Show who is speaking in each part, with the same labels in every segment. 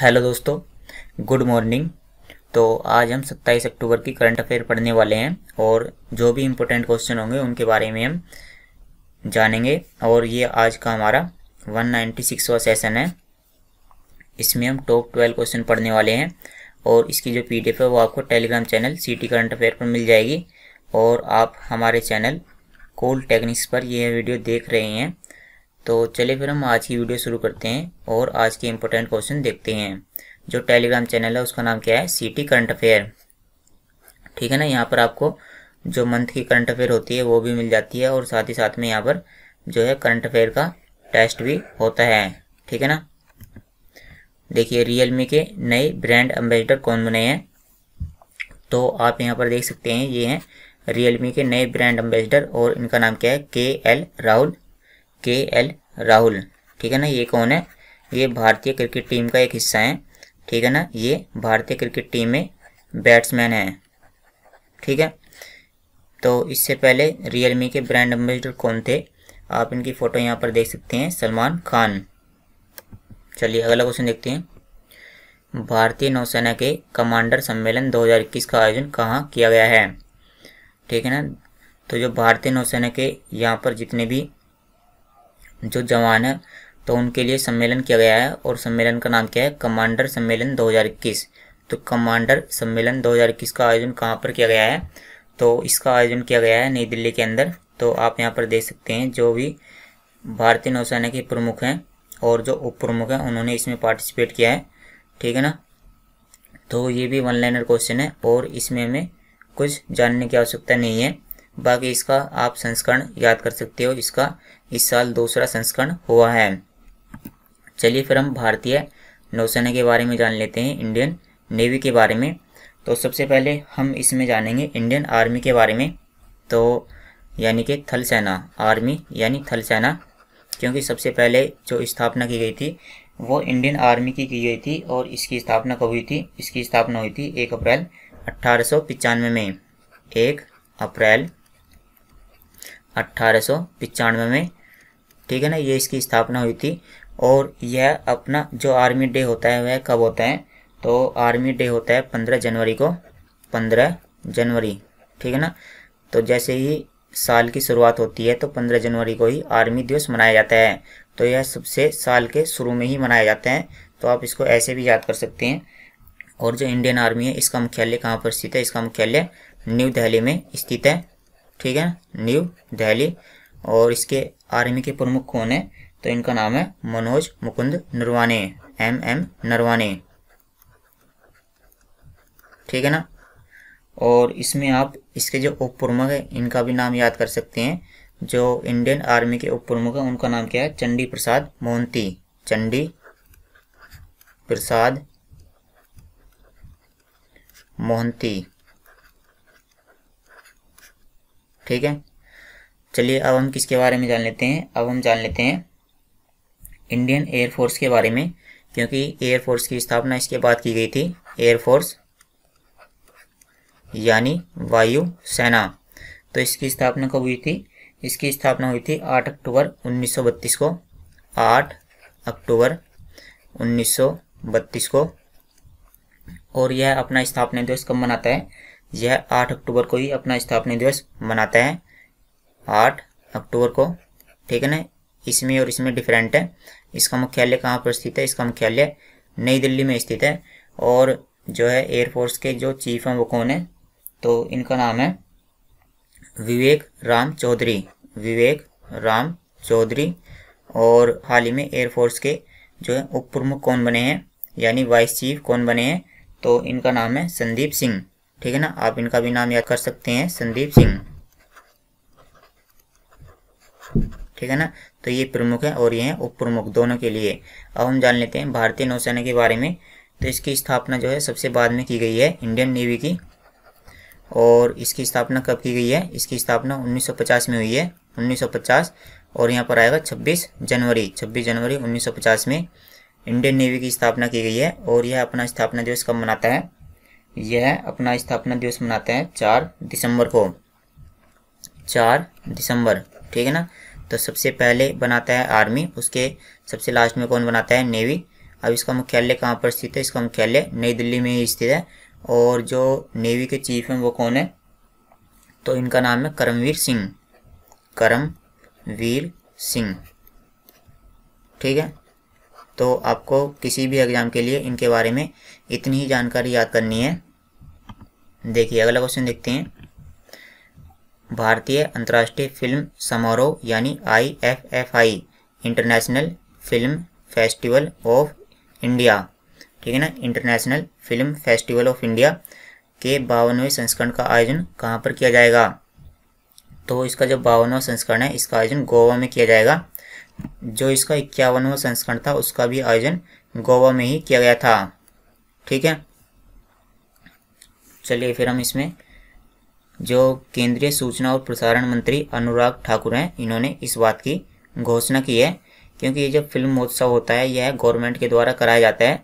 Speaker 1: hello दोस्तों good morning तो आज हम 27 अक्टूबर की करंट अफेयर पढ़ने वाले हैं और जो भी इम्पोर्टेंट क्वेश्चन होंगे उनके बारे में हम जानेंगे और ये आज का हमारा 196वां सेशन है इसमें हम टॉप 12 क्वेश्चन पढ़ने वाले हैं और इसकी जो पीडीएफ है वो आपको Telegram channel city current affair पर मिल जाएगी और आप हमारे चैनल कोल टेक्निक्स पर यह वीडियो देख रहे हैं तो चलिए फिर हम आज की वीडियो शुरू करते हैं और आज के इम्पोर्टेंट क्वेश्चन देखते हैं जो टेलीग्राम चैनल है उसका नाम क्या है सिटी करंट अफेयर ठीक है ना यहाँ पर आपको जो मंथ की करंट अफेयर होती है वो भी मिल जाती है और साथ ही साथ में यहाँ पर जो है करंट अफेयर का टेस्ट भी होता है ठीक है ना देखिए रियलमी के नए ब्रांड एम्बेसडर कौन बने हैं तो आप यहाँ पर देख सकते हैं ये हैं रियलमी के नए ब्रांड एम्बेसडर और इनका नाम क्या है के एल राहुल के एल राहुल ठीक है ना ये कौन है ये भारतीय क्रिकेट टीम का एक हिस्सा है ठीक है ना ये भारतीय क्रिकेट टीम में बैट्समैन है ठीक है तो इससे पहले रियलमी के ब्रांड एम्बेसडर कौन थे आप इनकी फ़ोटो यहाँ पर देख सकते हैं सलमान खान चलिए अगला क्वेश्चन देखते हैं भारतीय नौसेना के कमांडर सम्मेलन 2021 का आयोजन कहाँ किया गया है ठीक है ना तो जो भारतीय नौसेना के यहाँ पर जितने भी जो जवान है तो उनके लिए सम्मेलन किया गया है और सम्मेलन का नाम क्या है कमांडर सम्मेलन 2021 तो कमांडर सम्मेलन 2021 का आयोजन कहाँ पर किया गया है तो इसका आयोजन किया गया है नई दिल्ली के अंदर तो आप यहाँ पर देख सकते हैं जो भी भारतीय नौसेना के प्रमुख हैं और जो उप प्रमुख हैं उन्होंने इसमें पार्टिसिपेट किया है ठीक है ना तो ये भी वन लाइनर क्वेश्चन है और इसमें हमें कुछ जानने की आवश्यकता नहीं है बाकी इसका आप संस्करण याद कर सकते हो इसका इस साल दूसरा संस्करण हुआ है चलिए फिर हम भारतीय नौसेना के बारे में जान लेते हैं इंडियन नेवी के बारे में तो सबसे पहले हम इसमें जानेंगे इंडियन आर्मी के बारे में तो यानी कि थल सेना आर्मी यानी थल सेना क्योंकि सबसे पहले जो स्थापना की गई थी वो इंडियन आर्मी की की गई थी और इसकी स्थापना कब हुई थी इसकी स्थापना हुई थी एक अप्रैल अट्ठारह में एक अप्रैल अट्ठारह में ठीक है ना ये इसकी स्थापना हुई थी और यह अपना जो आर्मी डे होता है वह कब होता है तो आर्मी डे होता है पंद्रह जनवरी को पंद्रह जनवरी ठीक है ना तो जैसे ही साल की शुरुआत होती है तो पंद्रह जनवरी को ही आर्मी दिवस मनाया जाता है तो यह सबसे साल के शुरू में ही मनाया जाता है तो आप इसको ऐसे भी याद कर सकते हैं और जो इंडियन आर्मी है इसका मुख्यालय कहाँ पर स्थित है इसका मुख्यालय न्यू दिल्ली में स्थित है ठीक है न्यू दिल्ली और इसके आर्मी के प्रमुख कौन है तो इनका नाम है मनोज मुकुंद नरवाने एम एम नरवाने ठीक है ना और इसमें आप इसके जो उप प्रमुख है इनका भी नाम याद कर सकते हैं जो इंडियन आर्मी के उप प्रमुख है उनका नाम क्या है चंडी प्रसाद मोहंती चंडी प्रसाद मोहंती ठीक है चलिए अब हम किसके बारे में जान लेते हैं अब हम जान लेते हैं इंडियन एयरफोर्स के बारे में क्योंकि एयरफोर्स की स्थापना इसके बाद की गई थी एयरफोर्स यानी वायु सेना तो इसकी स्थापना कब हुई थी इसकी स्थापना हुई थी 8 अक्टूबर 1932 को 8 अक्टूबर 1932 को और यह अपना स्थापना दिवस कब मनाता है यह 8 अक्टूबर को ही अपना स्थापना दिवस मनाता है आठ अक्टूबर को ठीक है ना इसमें और इसमें डिफरेंट है इसका मुख्यालय कहाँ पर स्थित है इसका मुख्यालय नई दिल्ली में स्थित है और जो है एयरफोर्स के जो चीफ हैं वो कौन है तो इनका नाम है विवेक राम चौधरी विवेक राम चौधरी और हाल ही में एयरफोर्स के जो है उप प्रमुख कौन बने हैं यानी वाइस चीफ कौन बने हैं तो इनका नाम है संदीप सिंह ठीक है ना आप इनका भी नाम याद कर सकते हैं संदीप सिंह ठीक है ना तो ये प्रमुख है और ये है उप प्रमुख दोनों के लिए अब हम जान लेते हैं भारतीय नौसेना के बारे में तो इसकी स्थापना जो है सबसे बाद में की गई है इंडियन नेवी की और इसकी स्थापना कब की गई है इसकी स्थापना 1950 में हुई है 1950 और यहाँ पर आएगा 26 जनवरी 26 जनवरी 1950 में इंडियन नेवी की स्थापना की गई है और यह अपना स्थापना दिवस कब मनाता है यह अपना स्थापना दिवस मनाता है चार दिसंबर को चार दिसंबर ठीक है ना तो सबसे पहले बनाता है आर्मी उसके सबसे लास्ट में कौन बनाता है नेवी अब इसका मुख्यालय कहाँ पर स्थित है इसका मुख्यालय नई दिल्ली में ही स्थित है और जो नेवी के चीफ हैं वो कौन है तो इनका नाम है करमवीर सिंह करमवीर सिंह ठीक है तो आपको किसी भी एग्ज़ाम के लिए इनके बारे में इतनी ही जानकारी याद करनी है देखिए अगला क्वेश्चन देखते हैं भारतीय अंतर्राष्ट्रीय फिल्म समारोह यानी I international film festival of India ठीक है ना international film festival of India के बावनवें संस्करण का आयोजन कहाँ पर किया जाएगा तो इसका जो बावनवा संस्करण है इसका आयोजन गोवा में किया जाएगा जो इसका इक्यावनवा संस्करण था उसका भी आयोजन गोवा में ही किया गया था ठीक है चलिए फिर हम इसमें जो केंद्रीय सूचना और प्रसारण मंत्री अनुराग ठाकुर हैं इन्होंने इस बात की घोषणा की है क्योंकि ये जब फिल्म महोत्सव होता है यह गवर्नमेंट के द्वारा कराया जाता है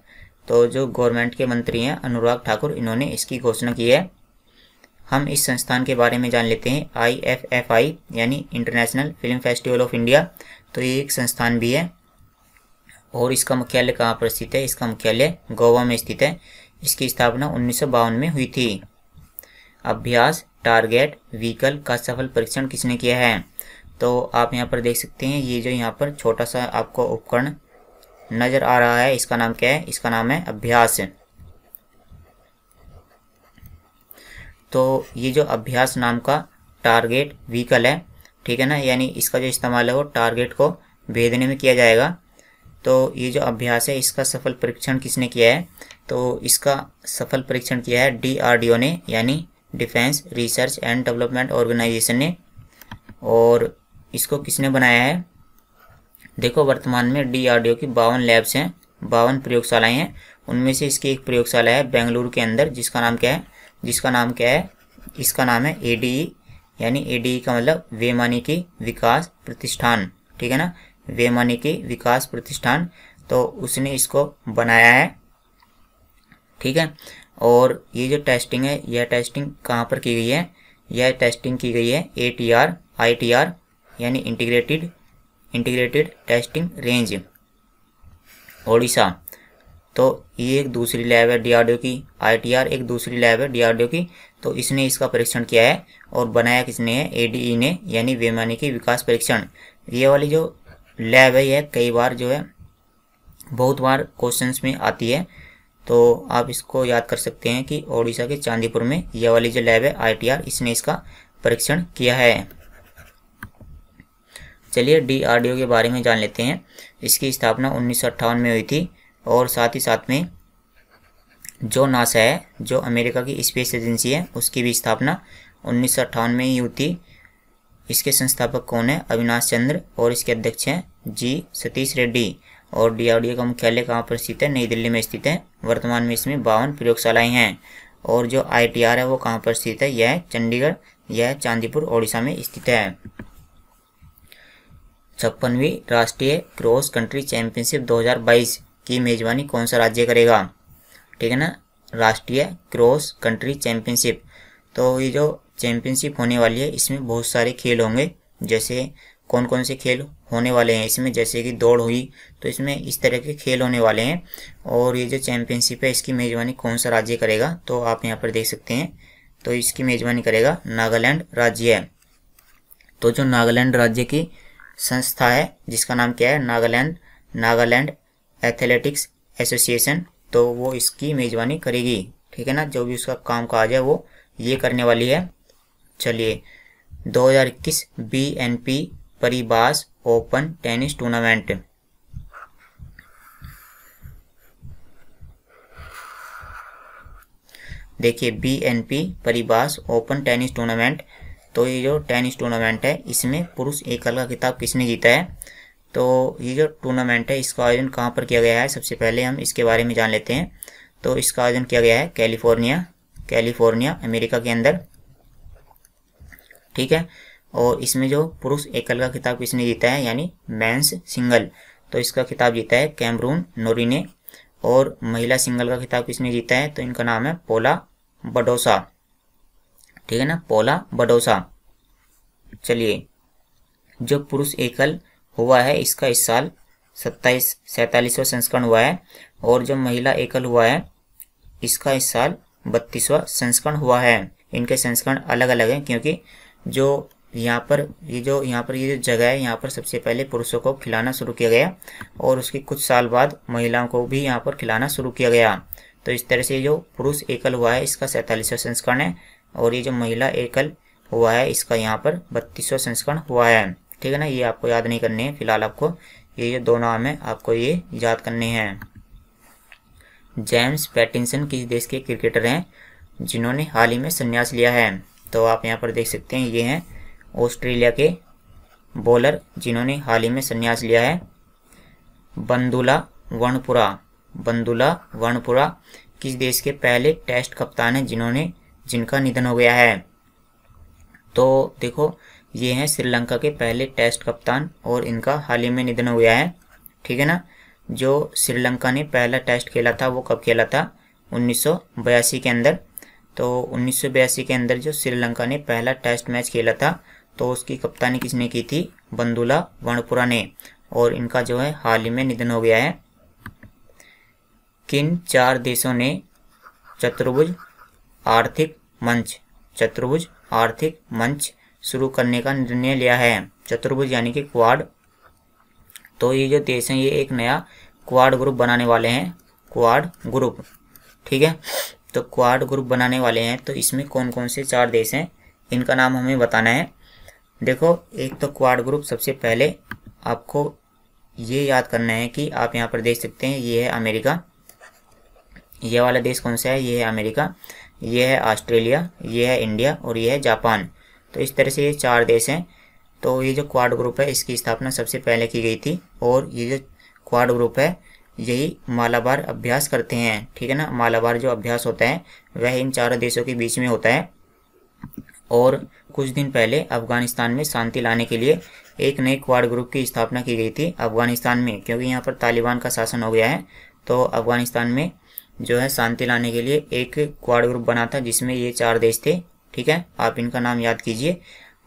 Speaker 1: तो जो गवर्नमेंट के मंत्री हैं अनुराग ठाकुर इन्होंने इसकी घोषणा की है हम इस संस्थान के बारे में जान लेते हैं आई एफ एफ आई यानी international film festival of India तो ये एक संस्थान भी है और इसका मुख्यालय कहाँ पर स्थित है इसका मुख्यालय गोवा में स्थित है इसकी स्थापना उन्नीस में हुई थी अभ्यास टारगेट व्हीकल का सफल परीक्षण किसने किया है तो आप यहाँ पर देख सकते हैं ये जो यहाँ पर छोटा सा आपको उपकरण नज़र आ रहा है इसका नाम क्या है इसका नाम है अभ्यास तो ये जो अभ्यास नाम का टारगेट व्हीकल है ठीक है ना यानी इसका जो इस्तेमाल है वो टारगेट को भेदने में किया जाएगा तो ये जो अभ्यास है इसका सफल परीक्षण किसने किया है तो इसका सफल परीक्षण किया है डीआरडीओ ने यानी defence research and development organisation ने और इसको किसने बनाया है देखो वर्तमान में डीआरडीओ की बावन लैब्स हैं बावन प्रयोगशालाएं हैं उनमें से इसकी एक प्रयोगशाला है बेंगलुरु के अंदर जिसका नाम क्या है जिसका नाम क्या है इसका नाम है ए e, यानी ए e का मतलब वेमानिकी विकास प्रतिष्ठान ठीक है ना वेमानिकी विकास प्रतिष्ठान तो उसने इसको बनाया है ठीक है और ये जो टेस्टिंग है यह टेस्टिंग कहाँ पर की गई है यह टेस्टिंग की गई है A T R I T R यानी integrated integrated testing range Odisha तो ये एक दूसरी लैब है डीआरडीओ की आईटीआर एक दूसरी लैब है डीआरडीओ की तो इसने इसका परीक्षण किया है और बनाया किसने है एडीई e ने यानी वैमानिकी विकास परीक्षण ये वाली जो लैब है यह कई बार जो है बहुत बार क्वेश्चंस में आती है तो आप इसको याद कर सकते हैं कि ओडिशा के चांदीपुर में यह वाली जो लैब है आई इसने इसका परीक्षण किया है चलिए डीआरडीओ के बारे में जान लेते हैं इसकी स्थापना उन्नीस में हुई थी और साथ ही साथ में जो नासा है जो अमेरिका की स्पेस एजेंसी है उसकी भी स्थापना उन्नीस में ही हुई थी इसके संस्थापक कौन है अविनाश चंद्र और इसके अध्यक्ष हैं जी सतीश रेड्डी और डीआरडीओ का मुख्यालय कहाँ पर स्थित है नई दिल्ली में स्थित है वर्तमान में इसमें बावन प्रयोगशालाएं हैं और जो आई है वो कहाँ पर स्थित है यह चंडीगढ़ यह चांदीपुर ओडिशा में स्थित है छप्पनवीं राष्ट्रीय क्रॉस कंट्री चैंपियनशिप 2022 की मेजबानी कौन सा राज्य करेगा ठीक है ना राष्ट्रीय क्रॉस कंट्री चैंपियनशिप तो ये जो चैंपियनशिप होने वाली है इसमें बहुत सारे खेल होंगे जैसे कौन कौन से खेल होने वाले हैं इसमें जैसे कि दौड़ हुई तो इसमें इस तरह के खेल होने वाले हैं और ये जो चैंपियनशिप है इसकी मेज़बानी कौन सा राज्य करेगा तो आप यहाँ पर देख सकते हैं तो इसकी मेज़बानी करेगा नागालैंड राज्य है तो जो नागालैंड राज्य की संस्था है जिसका नाम क्या है नागालैंड नागालैंड एथलेटिक्स एसोसिएशन तो वो इसकी मेज़बानी करेगी ठीक है ना जो भी उसका काम काज है वो ये करने वाली है चलिए 2021 P Paribas open tennis tournament देखिए B N P Paribas open tennis tournament तो ये जो टेनिस टूर्नामेंट है इसमें पुरुष एकल का खिताब किसने जीता है तो ये जो टूर्नामेंट है इसका आयोजन कहाँ पर किया गया है सबसे पहले हम इसके बारे में जान लेते हैं तो इसका आयोजन किया गया है कैलिफोर्निया कैलिफोर्निया अमेरिका के अंदर ठीक है और इसमें जो पुरुष एकल का खिताब किसने जीता है यानी मैंस सिंगल तो इसका खिताब जीता है कैमरून नोरी ने और महिला सिंगल का खिताब किसने जीता है तो इनका नाम है पोला बडोसा ठीक है ना पोला बडोसा चलिए जो पुरुष एकल हुआ है इसका इस साल सत्ताईस सैतालीसवा संस्करण हुआ है और जो महिला एकल हुआ है इसका इस साल बत्तीसवा संस्करण हुआ है इनके संस्करण अलग अलग हैं क्योंकि जो यहाँ पर ये जो यहाँ पर ये जो जगह है यहाँ पर सबसे पहले पुरुषों को खिलाना शुरू किया गया और उसके कुछ साल बाद महिलाओं को भी यहाँ पर खिलाना शुरू किया गया तो इस तरह से जो पुरुष एकल हुआ है इसका सैंतालीसवा संस्करण है और ये जो महिला एकल हुआ है इसका यहाँ पर बत्तीसवा संस्करण हुआ है ठीक है ना ये आपको याद नहीं करने हैं फिलहाल आपको ये जो दो नाम है आपको ये याद करने हैं जेम्स पैटिंसन किस देश के क्रिकेटर हैं जिन्होंने हाल ही में संन्यास लिया है तो आप यहाँ पर देख सकते हैं ये हैं ऑस्ट्रेलिया के बॉलर जिन्होंने हाल ही में संन्यास लिया है बंदुला वर्णपुरा बंदुला वर्णपुरा किस देश के पहले टेस्ट कप्तान हैं जिन्होंने जिनका निधन हो गया है तो देखो ये हैं श्रीलंका के पहले टेस्ट कप्तान और इनका हाल ही में निधन हो गया है ठीक है ना जो श्रीलंका ने पहला टेस्ट खेला था वो कब खेला था उन्नीस के अंदर तो उन्नीस के अंदर जो श्रीलंका ने पहला टेस्ट मैच खेला था तो उसकी कप्तानी किसने की थी बंदुला वणपुरा ने और इनका जो है हाल ही में निधन हो गया है किन चार देशों ने चतुर्भुज आर्थिक मंच चतुर्भुज आर्थिक मंच शुरू करने का निर्णय लिया है चतुर्भुज यानी कि क्वाड तो ये जो देश हैं ये एक नया क्वाड ग्रुप बनाने वाले हैं क्वाड ग्रुप ठीक है तो क्वाड ग्रुप बनाने वाले हैं तो इसमें कौन कौन से चार देश हैं इनका नाम हमें बताना है देखो एक तो क्वाड ग्रुप सबसे पहले आपको ये याद करना है कि आप यहाँ पर देख सकते हैं ये है अमेरिका ये वाला देश कौन सा है ये है अमेरिका ये है ऑस्ट्रेलिया ये है इंडिया और ये है जापान तो इस तरह से ये चार देश हैं तो ये जो क्वाड ग्रुप है इसकी स्थापना सबसे पहले की गई थी और ये जो क्वाड ग्रुप है यही मालाबार अभ्यास करते हैं ठीक है ना मालाबार जो अभ्यास होता है वह इन चारों देशों के बीच में होता है और कुछ दिन पहले अफगानिस्तान में शांति लाने के लिए एक नए क्वाड ग्रुप की स्थापना की गई थी अफगानिस्तान में क्योंकि यहाँ पर तालिबान का शासन हो गया है तो अफगानिस्तान में जो है शांति लाने के लिए एक क्वाड ग्रुप बना था जिसमें ये चार देश थे ठीक है आप इनका नाम याद कीजिए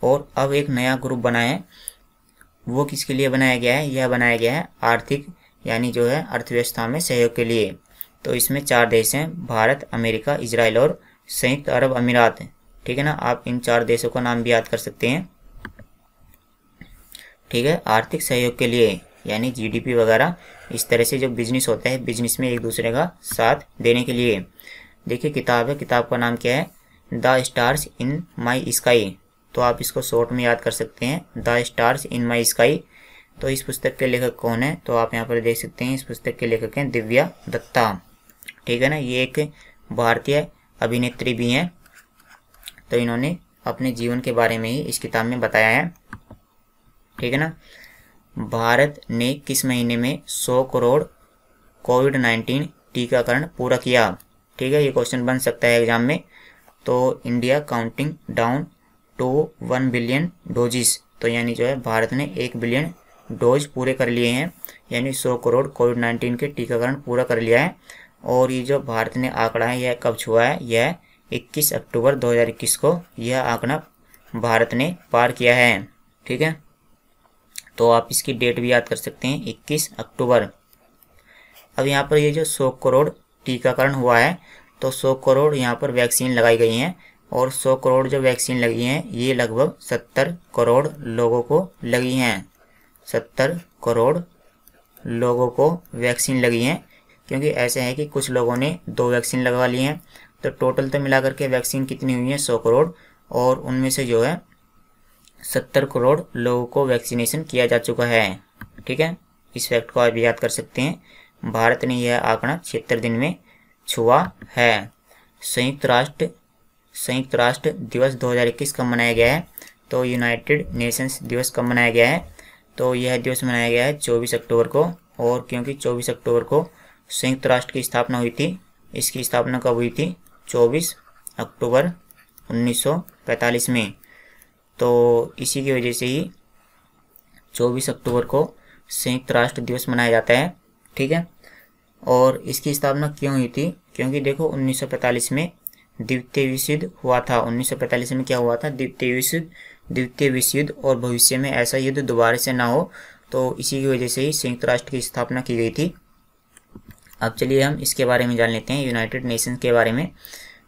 Speaker 1: और अब एक नया ग्रुप बनाया है वो किसके लिए बनाया गया है यह बनाया गया है आर्थिक यानी जो है अर्थव्यवस्था में सहयोग के लिए तो इसमें चार देश हैं भारत अमेरिका इसराइल और संयुक्त अरब अमीरात ठीक है ना आप इन चार देशों का नाम भी याद कर सकते हैं ठीक है आर्थिक सहयोग के लिए यानी जीडीपी वगैरह इस तरह से जो बिजनेस होता है बिजनेस में एक दूसरे का साथ देने के लिए देखिए किताब है किताब का नाम क्या है the stars in my sky तो आप इसको शॉर्ट में याद कर सकते हैं the stars in my sky तो इस पुस्तक के लेखक कौन है तो आप यहाँ पर देख सकते हैं इस पुस्तक के लेखक हैं दिव्या दत्ता ठीक है ना ये एक भारतीय अभिनेत्री भी हैं तो इन्होंने अपने जीवन के बारे में ही इस किताब में बताया है ठीक है ना भारत ने किस महीने में 100 करोड़ कोविड 19 टीकाकरण पूरा किया ठीक है ये क्वेश्चन बन सकता है एग्जाम में तो India counting down to one billion doses तो यानी जो है भारत ने एक बिलियन डोज पूरे कर लिए हैं यानी 100 करोड़ कोविड 19 के टीकाकरण पूरा कर लिया है और ये जो भारत ने आंकड़ा है यह कब छुआ है यह 21 अक्टूबर 2021 को यह आंकड़ा भारत ने पार किया है ठीक है तो आप इसकी डेट भी याद कर सकते हैं 21 अक्टूबर अब यहाँ पर ये जो सौ करोड़ टीकाकरण हुआ है तो सौ करोड़ यहाँ पर वैक्सीन लगाई गई हैं और सौ करोड़ जो वैक्सीन लगी हैं ये लगभग सत्तर करोड़ लोगों को लगी हैं सत्तर करोड़ लोगों को वैक्सीन लगी हैं क्योंकि ऐसे है कि कुछ लोगों ने दो वैक्सीन लगवा ली हैं तो टोटल तो मिला करके वैक्सीन कितनी हुई है सौ करोड़ और उनमें से जो है सत्तर करोड़ लोगों को वैक्सीनेशन किया जा चुका है ठीक है इस फैक्ट को आप याद कर सकते हैं भारत ने यह आंकड़ा छिहत्तर दिन में छुआ है संयुक्त राष्ट्र संयुक्त राष्ट्र दिवस 2021 कब मनाया गया है तो यूनाइटेड नेशंस दिवस कब मनाया गया है तो यह दिवस मनाया गया है 24 अक्टूबर को और क्योंकि 24 अक्टूबर को संयुक्त राष्ट्र की स्थापना हुई थी इसकी स्थापना कब हुई थी 24 अक्टूबर 1945 में तो इसी की वजह से ही 24 अक्टूबर को संयुक्त राष्ट्र दिवस मनाया जाता है ठीक है और इसकी स्थापना क्यों हुई थी क्योंकि देखो 1945 में द्वितीय विश्व युद्ध हुआ था 1945 में क्या हुआ था द्वितीय विश्व युद्ध द्वितीय विश्व युद्ध और भविष्य में ऐसा युद्ध दोबारा से ना हो तो इसी की वजह से ही संयुक्त राष्ट्र की स्थापना की गई थी अब चलिए हम इसके बारे में जान लेते हैं यूनाइटेड नेशंस के बारे में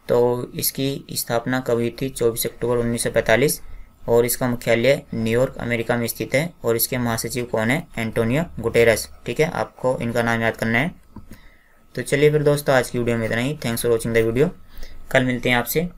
Speaker 1: तो इसकी स्थापना कब हुई थी चौबीस अक्टूबर 1945 और इसका मुख्यालय न्यूयॉर्क अमेरिका में स्थित है और इसके महासचिव कौन है एंटोनियो गुटेरस ठीक है आपको इनका नाम याद करना है तो चलिए फिर दोस्तों आज की वीडियो में इतना ही thanks for watching the video कल मिलते हैं आपसे